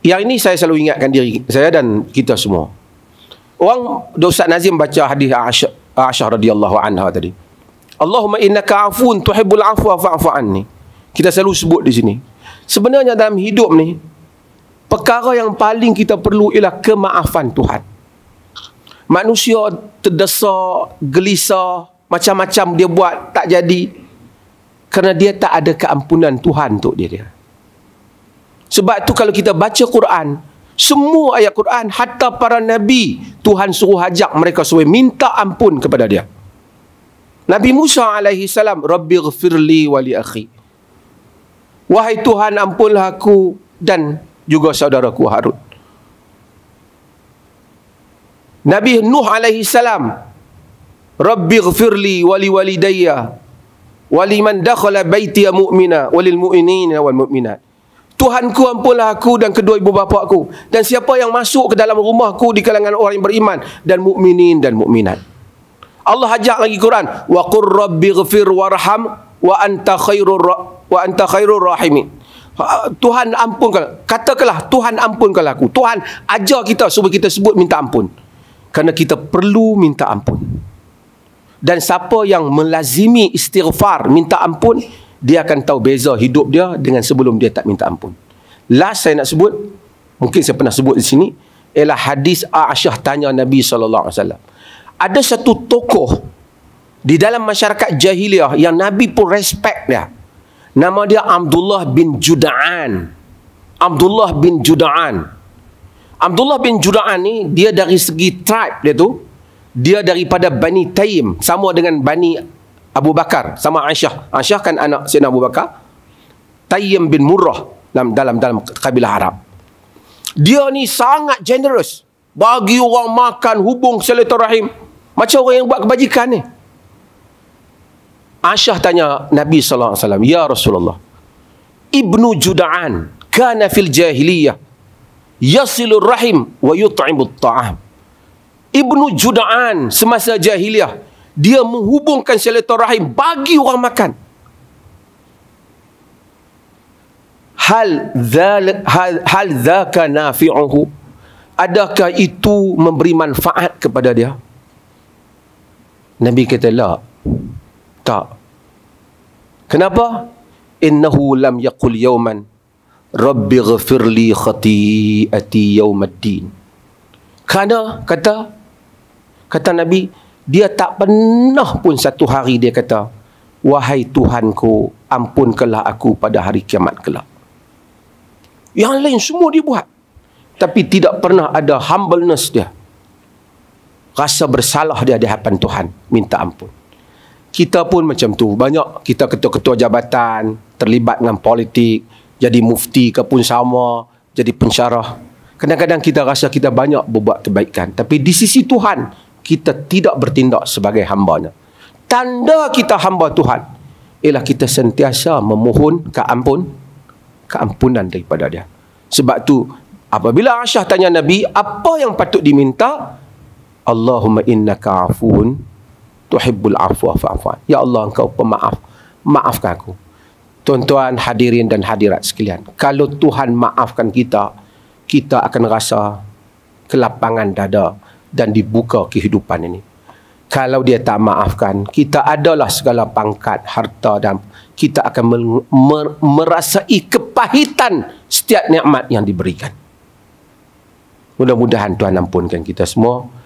Yang ini saya selalu ingatkan diri saya dan kita semua. Orang Ustaz Nazim baca hadis Aisyah Aisyah radhiyallahu anha tadi. Allahumma innaka afun tuhibbul afwa fa'fu anni. Kita selalu sebut di sini. Sebenarnya dalam hidup ni perkara yang paling kita perlu ialah kemaafan Tuhan. Manusia terdesak, gelisah, macam-macam dia buat tak jadi kerana dia tak ada keampunan Tuhan untuk dia. dia. Sebab tu kalau kita baca Quran, semua ayat Quran, hatta para Nabi, Tuhan suruh ajak mereka supaya minta ampun kepada dia. Nabi Musa alaihi salam, Rabbi ghafirli wali akhi. Wahai Tuhan ampunlah aku dan juga saudaraku Harun. Nabi Nuh alaihi salam, Rabbi ghafirli wali walidayya wali man dakhala baitiya mu'mina walil mu'minina wal mu'minat. Tuhanku ampunlah aku dan kedua ibu bapa aku dan siapa yang masuk ke dalam rumahku di kalangan orang yang beriman dan mukminin dan mukminat. Allah ajak lagi Quran, wa qur rabbighfir warham wa anta khairur wa anta khairur rahimin. Ha, Tuhan ampunkan. Katakanlah Tuhan ampunkan aku. Tuhan ajar kita supaya kita sebut minta ampun. Kerana kita perlu minta ampun. Dan siapa yang melazimi istighfar minta ampun, dia akan tahu beza hidup dia dengan sebelum dia tak minta ampun. Last saya nak sebut, mungkin saya pernah sebut di sini, ialah hadis Aisyah tanya Nabi SAW. Ada satu tokoh di dalam masyarakat jahiliah yang Nabi pun respect dia. Nama dia Abdullah bin Juda'an. Abdullah bin Juda'an. Abdullah bin Juda'an ni, dia dari segi tribe dia tu, dia daripada Bani Taim, sama dengan Bani Abu Bakar sama Aisyah. Aisyah kan anak Sayyidina Abu Bakar. Tayyim bin Murrah dalam dalam dalam kabilah Arab. Dia ni sangat generous. Bagi orang makan hubung silaturahim. Macam orang yang buat kebajikan ni. Aisyah tanya Nabi sallallahu alaihi wasallam, "Ya Rasulullah, Ibnu Juda'an kana fil jahiliyah yasilu rahim wa yut'imu at-ta'am." Ibnu Juda'an semasa jahiliyah dia menghubungkan silaturahim bagi orang makan hal dhal, hal, hal dhaka nafi'uhu adakah itu memberi manfaat kepada dia nabi kata la tak kenapa innahu lam yaqul yawman rabbi ighfirli khati'ati yawmaddin kerana kata kata nabi dia tak pernah pun satu hari dia kata wahai Tuhanku ampun ampunkanlah aku pada hari kiamat kelak yang lain semua dia buat tapi tidak pernah ada humbleness dia rasa bersalah dia di hadapan Tuhan minta ampun kita pun macam tu banyak kita ketua-ketua jabatan terlibat dengan politik jadi mufti ke pun sama jadi pensyarah kadang-kadang kita rasa kita banyak berbuat kebaikan tapi di sisi Tuhan kita tidak bertindak sebagai hambanya. Tanda kita hamba Tuhan ialah kita sentiasa memohon keampun, keampunan daripada dia. Sebab tu apabila Aisyah tanya Nabi, apa yang patut diminta? Allahumma innaka afun tuhibbul afwa fa'fu. Ya Allah engkau pemaaf, maafkan aku. Tuan-tuan hadirin dan hadirat sekalian, kalau Tuhan maafkan kita, kita akan rasa kelapangan dada dan dibuka kehidupan ini. Kalau dia tak maafkan, kita adalah segala pangkat, harta dan kita akan merasai kepahitan setiap nikmat yang diberikan. Mudah-mudahan Tuhan ampunkan kita semua.